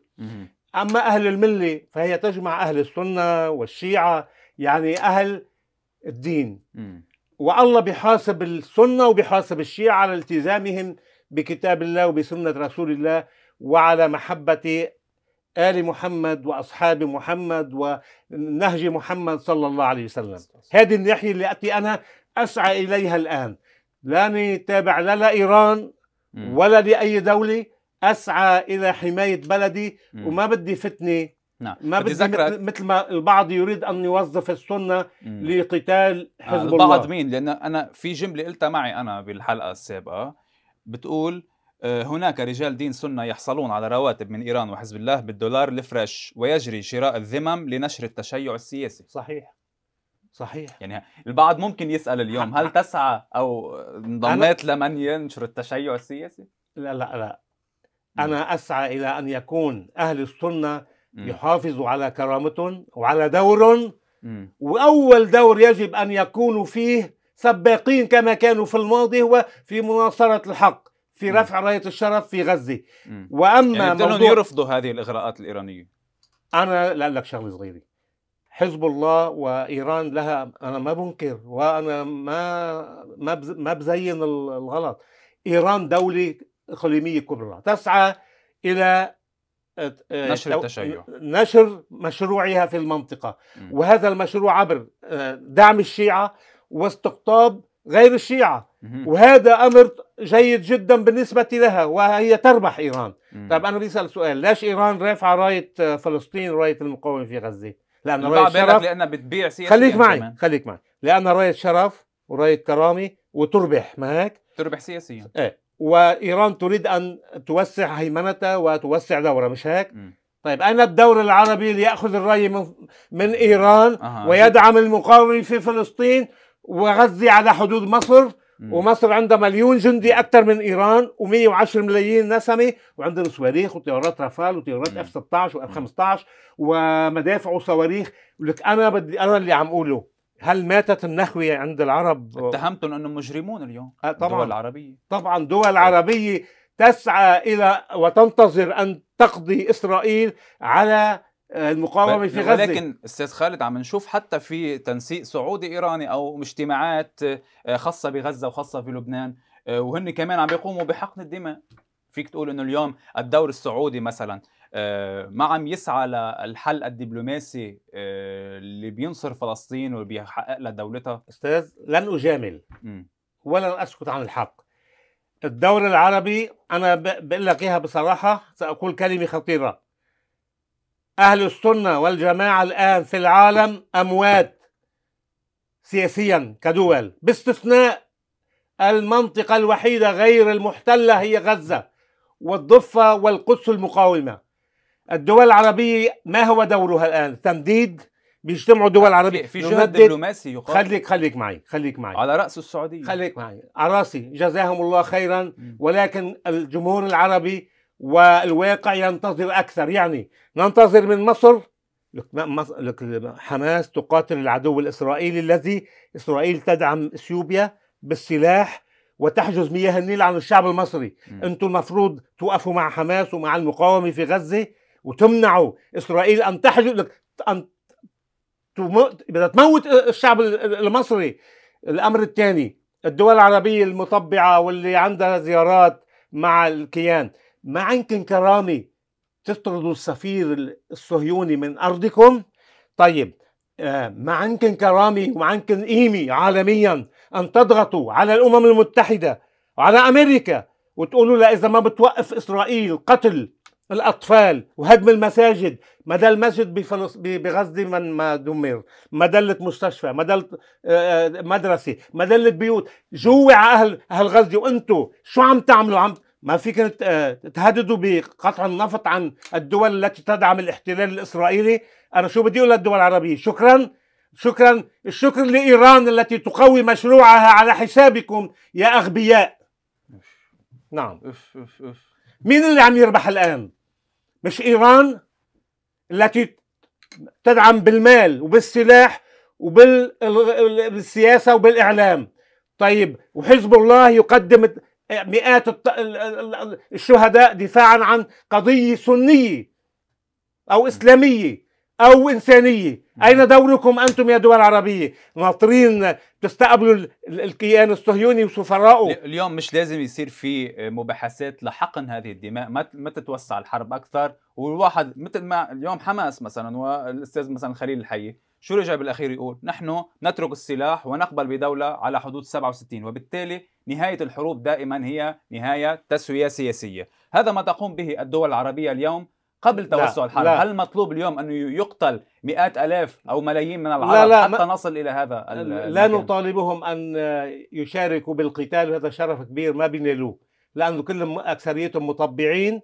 أما أهل الملة فهي تجمع أهل السنة والشيعة يعني أهل الدين م. والله بحاسب السنة وبحاسب الشيعة على التزامهم بكتاب الله وبسنة رسول الله وعلى محبة آل محمد وأصحاب محمد ونهج محمد صلى الله عليه وسلم هذه الناحية اللي أتي أنا أسعى إليها الآن لاني تابع لا لإيران ولا لأي دولة اسعى الى حمايه بلدي وما بدي فتنه نعم ما بدي ذكرك مثل ما البعض يريد ان يوظف السنه مم. لقتال آه، حزب البعض الله البعض مين لان انا في جمله قلتها معي انا بالحلقه السابقه بتقول آه، هناك رجال دين سنة يحصلون على رواتب من إيران وحزب الله بالدولار الفريش ويجري شراء الذمم لنشر التشيع السياسي صحيح صحيح يعني البعض ممكن يسأل اليوم هل تسعى أو انضميت لمن ينشر التشيع السياسي؟ لا لا لا نعم. أنا أسعى إلى أن يكون أهل السنة يحافظوا على كرامتهم وعلى دورهم وأول دور يجب أن يكونوا فيه سباقين كما كانوا في الماضي هو في مناصرة الحق في رفع راية الشرف في غزة وأما يعني موضوع... يرفضوا هذه الإغراءات الإيرانية أنا لا لك شغلة صغيرة حزب الله وايران لها انا ما بنكر وانا ما ما بزين الغلط ايران دوله اقليميه الكبرى تسعى إلى آه، آه، نشر التشيع نشر مشروعها في المنطقة وهذا المشروع عبر آه، دعم الشيعة واستقطاب غير الشيعة وهذا أمر جيد جدا بالنسبة لها وهي تربح إيران طيب أنا بيسأل سؤال ليش إيران رافعة راية فلسطين راية المقاومة في غزة لأن راية شرف لأنها بتبيع سياسيا خليك معي كمان. خليك معي لأن راية شرف وراية كرامة وتربح ما هيك تربح سياسيا ايه وايران تريد ان توسع هيمنتها وتوسع دورها مش هيك؟ م. طيب انا الدور العربي لياخذ الراي من, من ايران أه. ويدعم المقاومه في فلسطين وغزه على حدود مصر م. ومصر عندها مليون جندي اكثر من ايران و110 ملايين نسمه وعندهم صواريخ وطيارات رافال وطيارات اف 16 واف 15 ومدافع وصواريخ لك انا بدي انا اللي عم اقوله هل ماتت النخوة عند العرب؟ اتهمتهم انهم مجرمون اليوم آه طبعا الدول العربية طبعا دول عربية تسعى الى وتنتظر ان تقضي اسرائيل على آه، المقاومه في غزه ولكن استاذ خالد عم نشوف حتى في تنسيق سعودي ايراني او اجتماعات آه، خاصه بغزه وخاصه في لبنان آه، وهن كمان عم بيقوموا بحقن الدماء فيك تقول انه اليوم الدور السعودي مثلا آه، ما عم يسعى للحل الدبلوماسي آه، اللي بينصر فلسطين وبيحقق لها دولتها استاذ لن اجامل ولن اسكت عن الحق الدور العربي انا بقول لك اياها بصراحه ساقول كلمه خطيره اهل السنه والجماعه الان في العالم اموات سياسيا كدول باستثناء المنطقه الوحيده غير المحتله هي غزه والضفه والقدس المقاومه الدول العربية ما هو دورها الآن؟ تمديد بيجتمعوا دول عربية في جهد دبلوماسي يقال خليك خليك معي خليك معي على رأس السعودية خليك معي على رأسي جزاهم الله خيرا ولكن الجمهور العربي والواقع ينتظر أكثر يعني ننتظر من مصر لك حماس تقاتل العدو الإسرائيلي الذي إسرائيل تدعم إثيوبيا بالسلاح وتحجز مياه النيل عن الشعب المصري انتم المفروض توقفوا مع حماس ومع المقاومة في غزة وتمنعوا اسرائيل ان تحجب ان بدها تموت الشعب المصري الامر الثاني الدول العربيه المطبعه واللي عندها زيارات مع الكيان ما عندكم كرامه تطردوا السفير الصهيوني من ارضكم طيب آه، ما عندكم كرامه وما عندكم قيمه عالميا ان تضغطوا على الامم المتحده وعلى امريكا وتقولوا لا اذا ما بتوقف اسرائيل قتل الأطفال وهدم المساجد ما دام المسجد بغزة من ما دمر مدلة مستشفى مدلة آه، آه، مدرسة مدلة بيوت جوع أهل أهل غزة وانتم شو عم تعملوا عم ما فيكم آه، تهددوا بقطع النفط عن الدول التي تدعم الاحتلال الإسرائيلي أنا شو بدي أقول للدول العربية شكراً شكرا الشكر لإيران التي تقوي مشروعها على حسابكم يا أغبياء نعم أف أف أف. مين اللي عم يربح الآن؟ مش إيران التي تدعم بالمال وبالسلاح وبالسياسة وبالإعلام طيب وحزب الله يقدم مئات الشهداء دفاعا عن قضية سنية أو إسلامية أو إنسانية أين نعم. دوركم أنتم يا دول عربية ناطرين تستقبلوا الكيان الصهيوني وسفرائه اليوم مش لازم يصير في مباحثات لحقن هذه الدماء ما تتوسع الحرب أكثر والواحد مثل ما اليوم حماس مثلا والأستاذ مثلا خليل الحي شو رجع بالأخير يقول نحن نترك السلاح ونقبل بدولة على حدود 67 وبالتالي نهاية الحروب دائما هي نهاية تسوية سياسية هذا ما تقوم به الدول العربية اليوم قبل توسع لا الحرب لا هل مطلوب اليوم أنه يقتل مئات ألاف أو ملايين من العرب لا لا حتى نصل إلى هذا لا, لا نطالبهم أن يشاركوا بالقتال وهذا شرف كبير ما بينالوه لأنه كل أكثريتهم مطبعين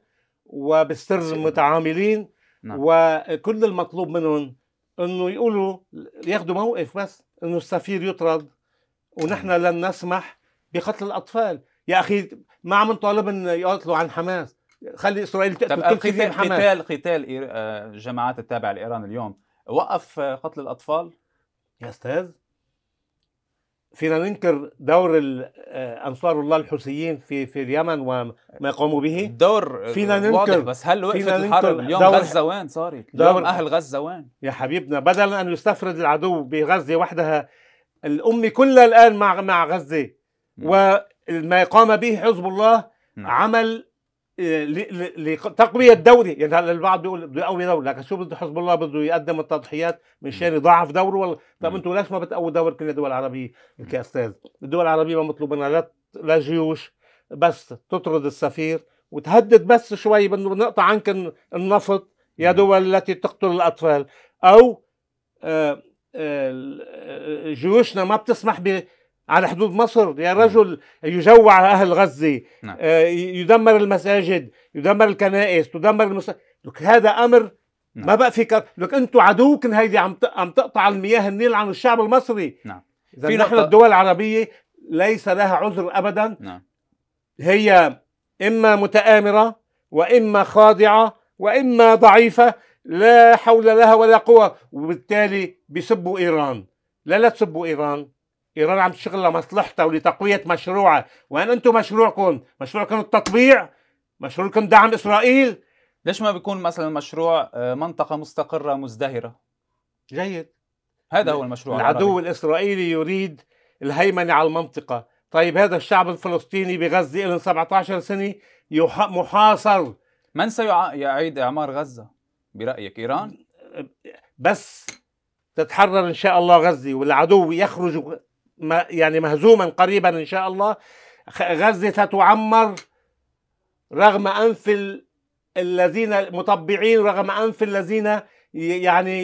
وبالسرز متعاملين نعم. وكل المطلوب منهم أنه يقولوا ياخذوا موقف بس أنه السفير يطرد ونحن نعم. لن نسمح بقتل الأطفال يا أخي ما عم نطالب أن يقاتلوا عن حماس خلي اسرائيل تقتل طب قتال حماس. قتال الجماعات آه، التابعه لايران اليوم وقف آه، قتل الاطفال يا استاذ فينا ننكر دور آه، انصار الله الحوثيين في في اليمن وما يقوموا به دور فينا ننكر واضح بس هل وقفت الحرب اليوم دور غزه وين صارت اليوم اهل غزه وين يا حبيبنا بدل ان يستفرد العدو بغزه وحدها الامه كلها الان مع مع غزه وما قام به حزب الله نعم. عمل لتقويه دوري يعني هلا البعض بيقول بده يقوي دوري لكن شو بده حزب الله بده يقدم التضحيات مشان يضعف دوره ولا طب انتم ليش ما بتقووا دور كل الدول العربيه كاستاذ؟ الدول العربيه ما مطلوب منها لا لا جيوش بس تطرد السفير وتهدد بس شوي بانه نقطع عنك النفط يا دول التي تقتل الاطفال او آه، آه، آه، جيوشنا ما بتسمح ب على حدود مصر يا رجل يجوع أهل غزة نعم. آه، يدمر المساجد يدمر الكنائس تدمر المس... لك هذا أمر نعم. ما بقى في كر... لك انتم عدوكم هيدي عم عم تقطع المياه النيل عن الشعب المصري نعم في نحن نقطة... الدول العربية ليس لها عذر أبدا نعم. هي إما متآمرة وإما خاضعة وإما ضعيفة لا حول لها ولا قوة وبالتالي بسبوا إيران لا لا تسبوا إيران ايران عم تشتغل لمصلحتها ولتقويه مشروعها وين انتم مشروعكم مشروعكم التطبيع مشروعكم دعم اسرائيل ليش ما بيكون مثلا مشروع آه، منطقه مستقره مزدهره جيد هذا هو المشروع العدو العربي. الاسرائيلي يريد الهيمنه على المنطقه طيب هذا الشعب الفلسطيني بغزه له 17 سنه محاصر من سيعيد اعمار غزه برايك ايران بس تتحرر ان شاء الله غزه والعدو يخرج يعني مهزوما قريبا ان شاء الله غزه ستعمر رغم انف الذين مطبعين رغم انف الذين يعني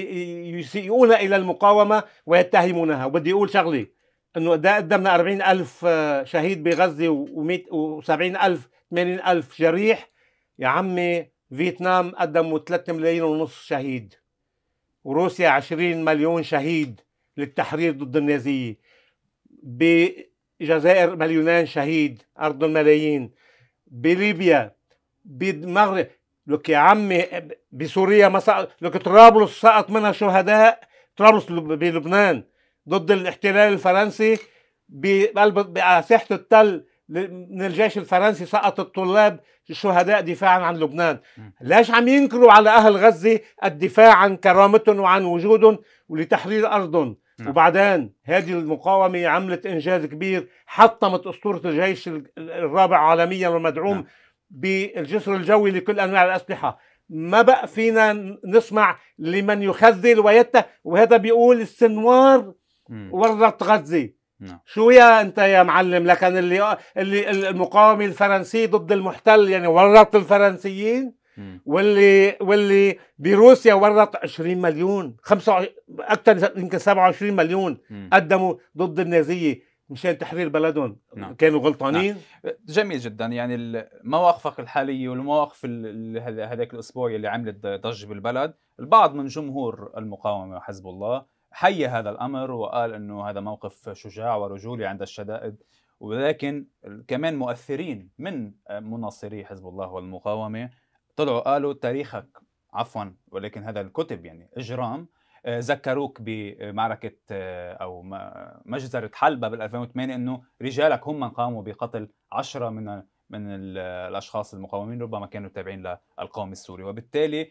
يسيئون الى المقاومه ويتهمونها وبدي اقول شغله انه ده قدمنا 40 الف آه، شهيد بغزه و70 الف 80 الف جريح يا عمي فيتنام قدموا 3 ملايين ونص شهيد وروسيا 20 مليون شهيد للتحرير ضد النازيه بجزائر مليونان شهيد أرض الملايين بليبيا بالمغرب لك يا عمي بسوريا ما سقط لك طرابلس سقط منها شهداء طرابلس بلبنان ضد الاحتلال الفرنسي بقلب ساحة التل من الجيش الفرنسي سقط الطلاب الشهداء دفاعا عن لبنان ليش عم ينكروا على أهل غزة الدفاع عن كرامتهم وعن وجودهم ولتحرير أرضهم نعم. وبعدين هذه المقاومة عملت إنجاز كبير حطمت أسطورة الجيش الرابع عالميا والمدعوم نعم. بالجسر الجوي لكل أنواع الأسلحة ما بقى فينا نسمع لمن يخذل ويت وهذا بيقول السنوار ورط غزة نعم. شو يا انت يا معلم لكن اللي اللي المقاومه الفرنسيه ضد المحتل يعني ورط الفرنسيين واللي واللي بروسيا ورط 20 مليون 25 اكثر يمكن 27 مليون مم. قدموا ضد النازيه مشان تحرير بلدهم نعم. كانوا غلطانين نعم. جميل جدا يعني مواقفك الحاليه والمواقف هذاك الاسبوع اللي عملت ضجه بالبلد البعض من جمهور المقاومه وحزب الله حي هذا الامر وقال انه هذا موقف شجاع ورجولي عند الشدائد ولكن كمان مؤثرين من مناصري حزب الله والمقاومه طلعوا قالوا تاريخك عفوا ولكن هذا الكتب يعني اجرام آه، ذكروك بمعركة آه، أو مجزرة حلبة بال 2008 أنه رجالك هم من قاموا بقتل عشرة من من الأشخاص المقاومين ربما كانوا تابعين للقوم السوري وبالتالي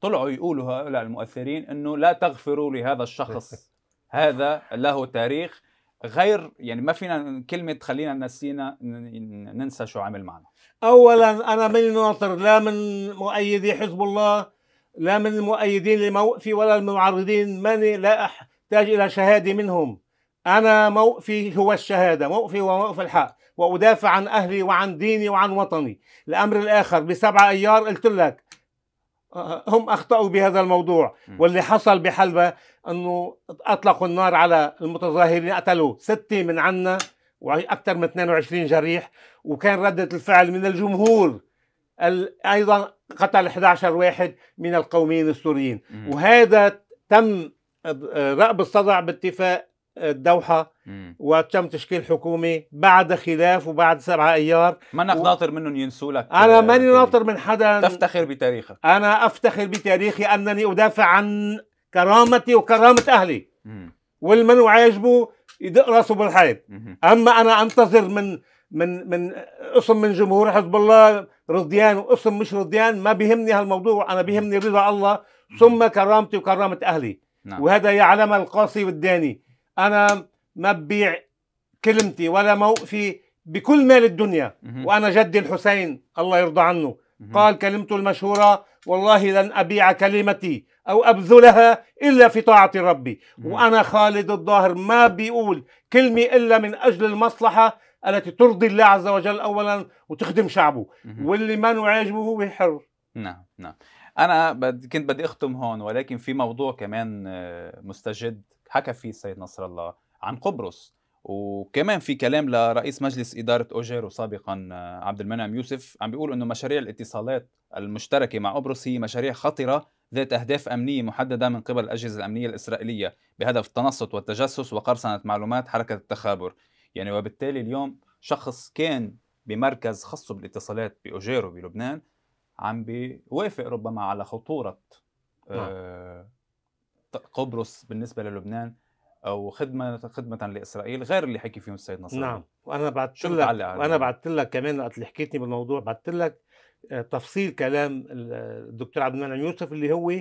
طلعوا يقولوا هؤلاء المؤثرين أنه لا تغفروا لهذا الشخص هذا له تاريخ غير يعني ما فينا كلمه تخلينا نسينا ننسى شو عمل معنا اولا انا من ناطر لا من مؤيدي حزب الله لا من المؤيدين لموقفي ولا المعارضين ماني لا احتاج الى شهاده منهم انا موقفي هو الشهاده موقفي هو موقف الحق وادافع عن اهلي وعن ديني وعن وطني الامر الاخر بسبعة ايار قلت لك هم اخطاوا بهذا الموضوع واللي حصل بحلبة انه اطلقوا النار على المتظاهرين قتلوا سته من عنا واكثر من 22 جريح وكان رده الفعل من الجمهور ايضا قتل 11 واحد من القوميين السوريين مم. وهذا تم رأب الصدع باتفاق الدوحة وتم تشكيل حكومة بعد خلاف وبعد سبعة أيار منك و... ناطر منهم ينسوا لك أنا آه، ماني ناطر من حدا تفتخر بتاريخك أنا أفتخر بتاريخي أنني أدافع عن كرامتي وكرامه اهلي والمن وعاجبه يدق راسه بالحيط اما انا انتظر من من من قسم من جمهور حزب الله رضيان وقسم مش رضيان ما بيهمني هالموضوع انا بيهمني رضا الله ثم كرامتي وكرامه اهلي نعم. وهذا يعلم القاسي والداني انا ما ببيع كلمتي ولا موقفي بكل مال الدنيا وانا جدي الحسين الله يرضى عنه قال كلمته المشهوره والله لن ابيع كلمتي أو أبذلها إلا في طاعة ربي وأنا خالد الظاهر ما بيقول كلمة إلا من أجل المصلحة التي ترضي الله عز وجل أولا وتخدم شعبه واللي ما نعجبه هو حر نعم نعم أنا بد... كنت بدي أختم هون ولكن في موضوع كمان آه، مستجد حكى فيه السيد نصر الله عن قبرص وكمان في كلام لرئيس مجلس إدارة أوجيرو سابقا آه، عبد المنعم يوسف عم بيقول أنه مشاريع الاتصالات المشتركة مع قبرص هي مشاريع خطرة ذات أهداف أمنية محددة من قبل الأجهزة الأمنية الإسرائيلية بهدف التنصت والتجسس وقرصنة معلومات حركة التخابر يعني وبالتالي اليوم شخص كان بمركز خاص بالاتصالات بأوجيرو بلبنان عم بيوافق ربما على خطورة آه نعم. قبرص بالنسبة للبنان او خدمه خدمه لاسرائيل غير اللي حكي فيهم السيد نصر نعم وانا بعثت لك وانا بعثت لك كمان وقت اللي حكيتني بالموضوع بعثت لك تفصيل كلام الدكتور عبد المنعم يوسف اللي هو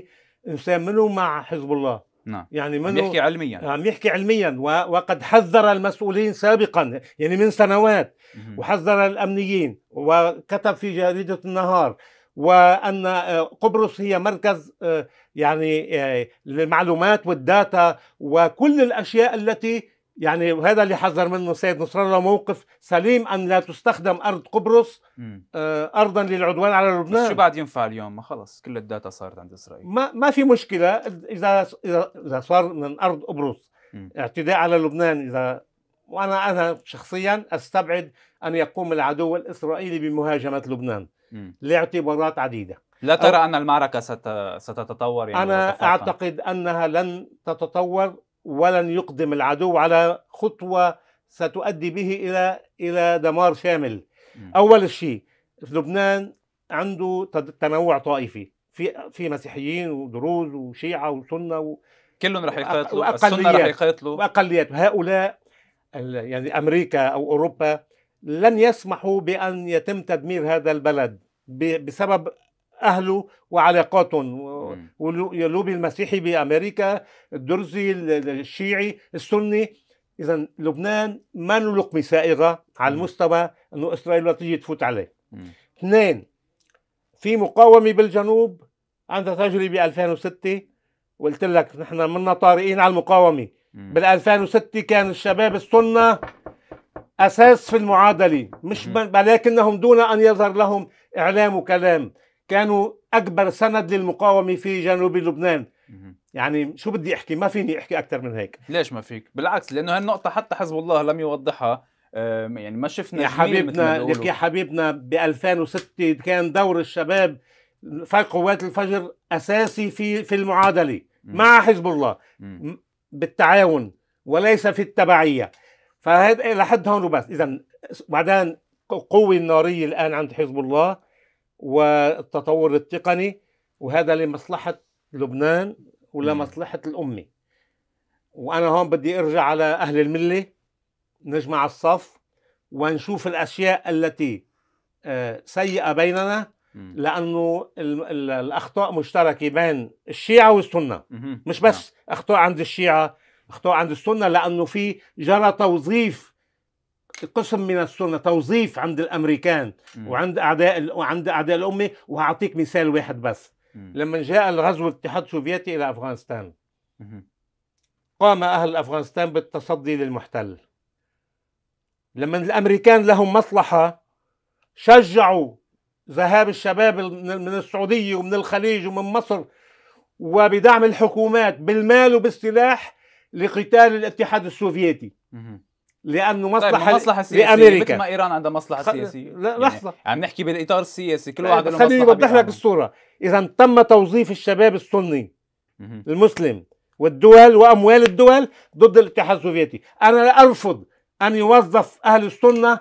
انسان منه مع حزب الله نعم يعني منه عم يحكي علميا عم يحكي علميا وقد حذر المسؤولين سابقا يعني من سنوات وحذر الامنيين وكتب في جريده النهار وان آه، قبرص هي مركز آه، يعني آه، للمعلومات والداتا وكل الاشياء التي يعني وهذا اللي حذر منه السيد نصر الله موقف سليم ان لا تستخدم ارض قبرص آه، ارضا للعدوان على لبنان شو بعد ينفع اليوم ما خلص كل الداتا صارت عند اسرائيل ما ما في مشكله اذا اذا صار من ارض قبرص اعتداء على لبنان اذا وانا انا شخصيا استبعد ان يقوم العدو الاسرائيلي بمهاجمه لبنان م. لاعتبارات عديده لا ترى ان المعركه ست... ستتطور يعني انا اعتقد انها لن تتطور ولن يقدم العدو على خطوه ستؤدي به الى الى دمار شامل اول شيء لبنان عنده تنوع طائفي في في مسيحيين ودروز وشيعه وسنه و... كلهم رح يقاتلوا السنه رح يقاتلوا واقليات هؤلاء يعني امريكا او اوروبا لن يسمحوا بان يتم تدمير هذا البلد بسبب اهله وعلاقاتهم واللوبي المسيحي بامريكا الدرزي الشيعي السني اذا لبنان ما له لقمه سائغه على المستوى انه اسرائيل لا تيجي تفوت عليه اثنين في مقاومه بالجنوب عندها تجربه ب 2006 وقلت لك نحن منا طارئين على المقاومه بال 2006 كان الشباب السنه اساس في المعادله مش ولكنهم دون ان يظهر لهم اعلام وكلام كانوا اكبر سند للمقاومه في جنوب لبنان يعني شو بدي احكي ما فيني احكي اكثر من هيك ليش ما فيك بالعكس لانه هالنقطه حتى حزب الله لم يوضحها يعني ما شفنا يا حبيبنا لك يا حبيبنا ب 2006 كان دور الشباب قوات الفجر اساسي في في المعادله مع حزب الله بالتعاون وليس في التبعيه فهذا لحد هون وبس اذا بعدين قوه الناريه الان عند حزب الله والتطور التقني وهذا لمصلحة لبنان ولمصلحة الأمة وأنا هون بدي أرجع على أهل الملة نجمع الصف ونشوف الأشياء التي آه، سيئة بيننا لأنه الأخطاء مشتركة بين الشيعة والسنة مش بس نعم. أخطاء عند الشيعة أخطاء عند السنة لأنه في جرى توظيف قسم من السنه توظيف عند الامريكان وعند اعداء وعند اعداء الامه وهعطيك مثال واحد بس لما جاء الغزو الاتحاد السوفيتي الى افغانستان قام اهل افغانستان بالتصدي للمحتل لما الامريكان لهم مصلحه شجعوا ذهاب الشباب من السعوديه ومن الخليج ومن مصر وبدعم الحكومات بالمال وبالسلاح لقتال الاتحاد السوفيتي لانه مصلحه طيب مصلحه سياسيه لامريكا مثل ما ايران عندها مصلحه خل... سياسيه لا يعني لحظه عم يعني نحكي بالاطار السياسي كل إيه، واحد له مصلحه خليني اوضح لك الصوره اذا تم توظيف الشباب السني المسلم والدول واموال الدول ضد الاتحاد السوفيتي انا لا ارفض ان يوظف اهل السنه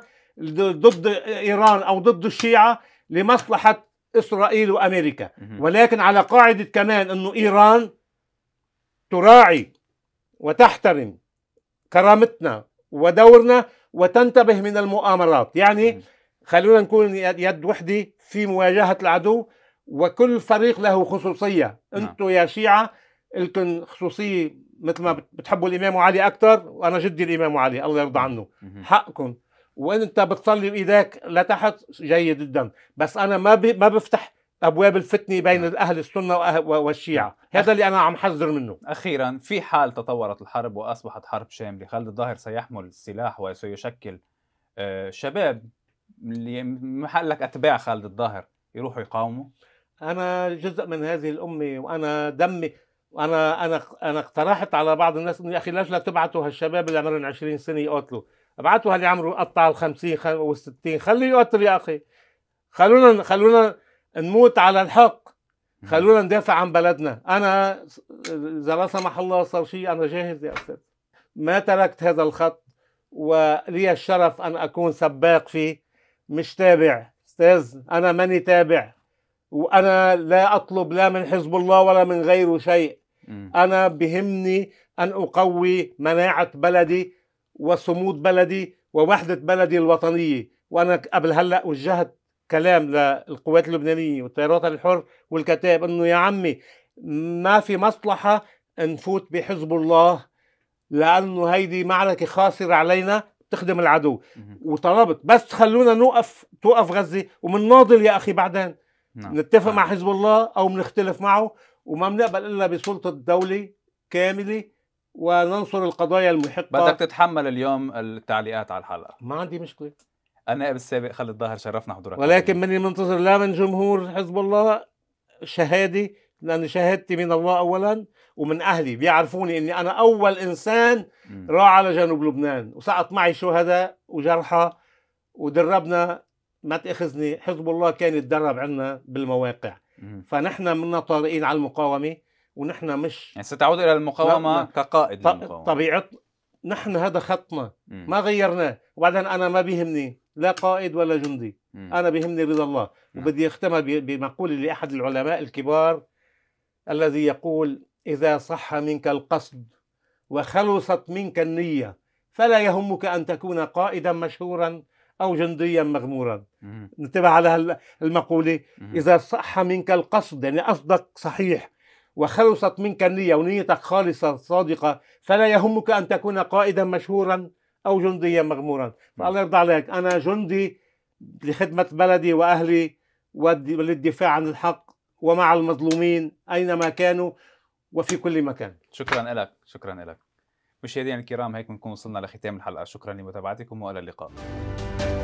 ضد ايران او ضد الشيعه لمصلحه اسرائيل وامريكا ولكن على قاعده كمان انه ايران تراعي وتحترم كرامتنا ودورنا وتنتبه من المؤامرات يعني خلونا نكون يد وحده في مواجهة العدو وكل فريق له خصوصية نعم. أنتم يا شيعة لكم خصوصية مثل ما بتحبوا الإمام علي أكثر وأنا جدي الإمام علي الله يرضى عنه حقكم وانت بتصلي بايدك لتحت جيد جدا بس انا ما ما بفتح ابواب الفتنه بين نعم. اهل السنه والشيعه، نعم. هذا اللي انا عم حذر منه. اخيرا في حال تطورت الحرب واصبحت حرب شامله، خالد الظاهر سيحمل السلاح وسيشكل آه، شباب محل لك اتباع خالد الظاهر يروحوا يقاوموا؟ انا جزء من هذه الامه وانا دمي انا انا انا اقترحت على بعض الناس انه يا اخي ليش لا تبعتوا هالشباب اللي عمرهم 20 سنه يقاتلوا؟ ابعتوا اللي عمره قطع ال 50 وال 60 خليه يقتل يا اخي خلونا خلونا نموت على الحق خلونا ندافع عن بلدنا انا اذا لا سمح الله صار شيء انا جاهز يا استاذ ما تركت هذا الخط ولي الشرف ان اكون سباق فيه مش تابع استاذ انا ماني تابع وانا لا اطلب لا من حزب الله ولا من غيره شيء انا بهمني ان اقوي مناعه بلدي وصمود بلدي ووحده بلدي الوطنيه وانا قبل هلا وجهت كلام للقوات اللبنانيه والتيارات الحر والكتاب انه يا عمي ما في مصلحه نفوت بحزب الله لانه هيدي معركه خاسره علينا تخدم العدو وطلبت بس خلونا نوقف توقف غزه ومنناضل يا اخي بعدين نعم. نتفق نعم. مع حزب الله او بنختلف معه وما بنقبل الا بسلطه دوله كامله وننصر القضايا المحقه بدك تتحمل اليوم التعليقات على الحلقه ما عندي مشكله النائب السابق خالد ظاهر شرفنا حضورك ولكن من المنتظر لا من جمهور حزب الله شهاده لأن شهادتي من الله أولا ومن أهلي بيعرفوني أني أنا أول إنسان راح على جنوب لبنان وسقط معي شهداء وجرحى ودربنا ما تأخذني حزب الله كان يتدرب عنا بالمواقع فنحن منا طارئين على المقاومة ونحن مش يعني ستعود إلى المقاومة كقائد طبيعة نحن هذا خطنا ما غيرناه وبعدين أنا ما بيهمني لا قائد ولا جندي م. انا بيهمني رضا الله وبدي اختمها بمقوله لاحد العلماء الكبار الذي يقول اذا صح منك القصد وخلصت منك النيه فلا يهمك ان تكون قائدا مشهورا او جنديا مغمورا انتبه على المقوله اذا صح منك القصد يعني قصدك صحيح وخلصت منك النيه ونيتك خالصه صادقه فلا يهمك ان تكون قائدا مشهورا او جنديا مغمورا فالله نعم. يرضى عليك انا جندي لخدمه بلدي واهلي وللدفاع عن الحق ومع المظلومين اينما كانوا وفي كل مكان شكرا لك شكرا لك مشاهدينا الكرام هيك بنكون وصلنا لختام الحلقه شكرا لمتابعتكم والى اللقاء